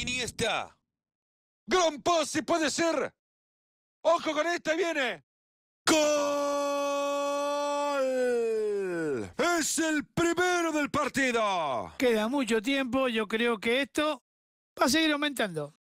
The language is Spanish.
Iniesta. Gran pase puede ser. Ojo con esta, viene. ¡Gol! Es el primero del partido. Queda mucho tiempo, yo creo que esto va a seguir aumentando.